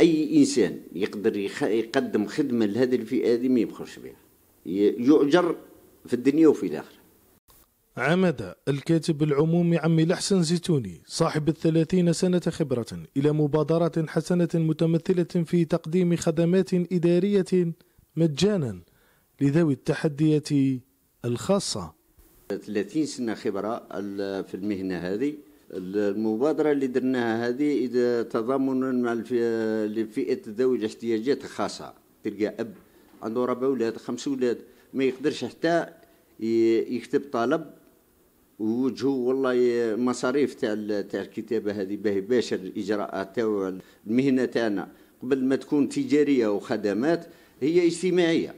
اي انسان يقدر يقدم خدمه لهذه الفئه هذه ما يبخلش بها يؤجر في الدنيا وفي الاخره عمد الكاتب العمومي عمي الأحسن زيتوني صاحب الثلاثين سنة خبرة إلى مبادرة حسنة متمثلة في تقديم خدمات إدارية مجانا لذوي التحديات الخاصة 30 سنة خبرة في المهنة هذه المبادرة اللي درناها هذه إذا تضامنا مع لفئة ذوي الاحتياجات الخاصة تلقى أب عنده ربع أولاد خمس أولاد ما يقدرش حتى يكتب طلب ووجهه والله مصاريف تاع تاع الكتابة هذه باهي باشر الإجراءات تاع المهنة تاعنا قبل ما تكون تجارية وخدمات هي اجتماعية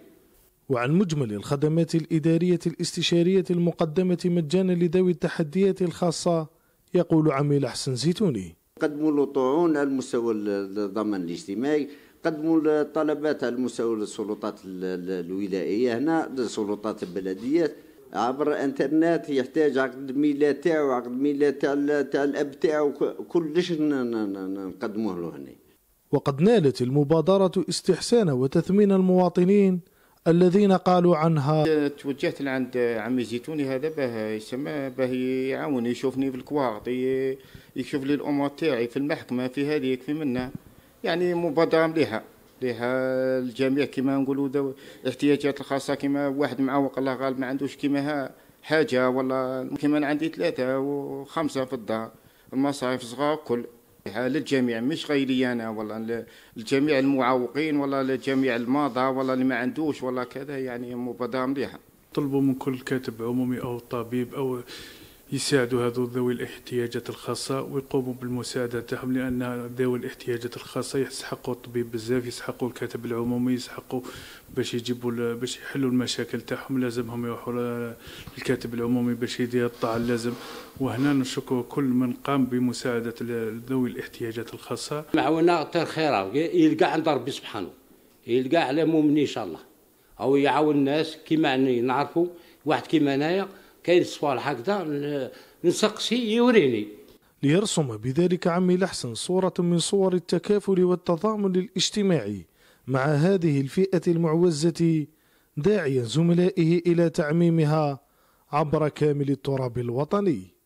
وعن مجمل الخدمات الإدارية الاستشارية المقدمة مجانا لذوي التحديات الخاصة يقول عميل حسن زيتوني قدموا على المستوى الضمان الاجتماعي قدموا طلبات المستوى السلطات الولائيه هنا السلطات البلديات عبر الانترنت يحتاج عقد ميلاد تاعو عقد ميلاد تاع تاع الاب تاعو كلش نقدموه له هنا وقد نالت المبادره استحسان وتثمين المواطنين الذين قالوا عنها توجهت لعند عمي زيتوني هذا باه يسمى باه يعاون يشوفني في الكوارت يشوف لي الامور تاعي في المحكمه في هذيك في منا يعني مبادره مليحه لها الجميع كما نقولوا الاحتياجات الخاصه كما واحد معوق الله غالب ما عندوش كما حاجه ولا كما عندي ثلاثه وخمسه في الدار المصاريف صغار كل الفاتحة للجميع مش غيري أنا والله لجميع المعوقين والله لجميع المرضى والله اللي ما عندوش والله كذا يعني مبادرة مليحة طلبوا من كل كاتب عمومي أو طبيب أو يساعدوا هذو ذوي الاحتياجات الخاصة ويقوموا بالمساعدة تاعهم لأن ذوي الاحتياجات الخاصة يسحقوا الطبيب بزاف يسحقوا الكاتب العمومي يسحقوا باش يجيبوا باش يحلوا المشاكل تاعهم لازمهم يروحوا للكاتب العمومي باش يدير الطعن لازم وهنا نشكر كل من قام بمساعدة ذوي الاحتياجات الخاصة معونا طير خير يلقى عند ربي سبحانه يلقى على مؤمن إن شاء الله أو يعاون الناس كيما نعرفوا واحد كيما أنايا كاين الصوال هكذا نسقسي يوريني ليرسم بذلك عمي لحسن صورة من صور التكافل والتضامن الاجتماعي مع هذه الفئة المعوزة داعيا زملائه إلى تعميمها عبر كامل التراب الوطني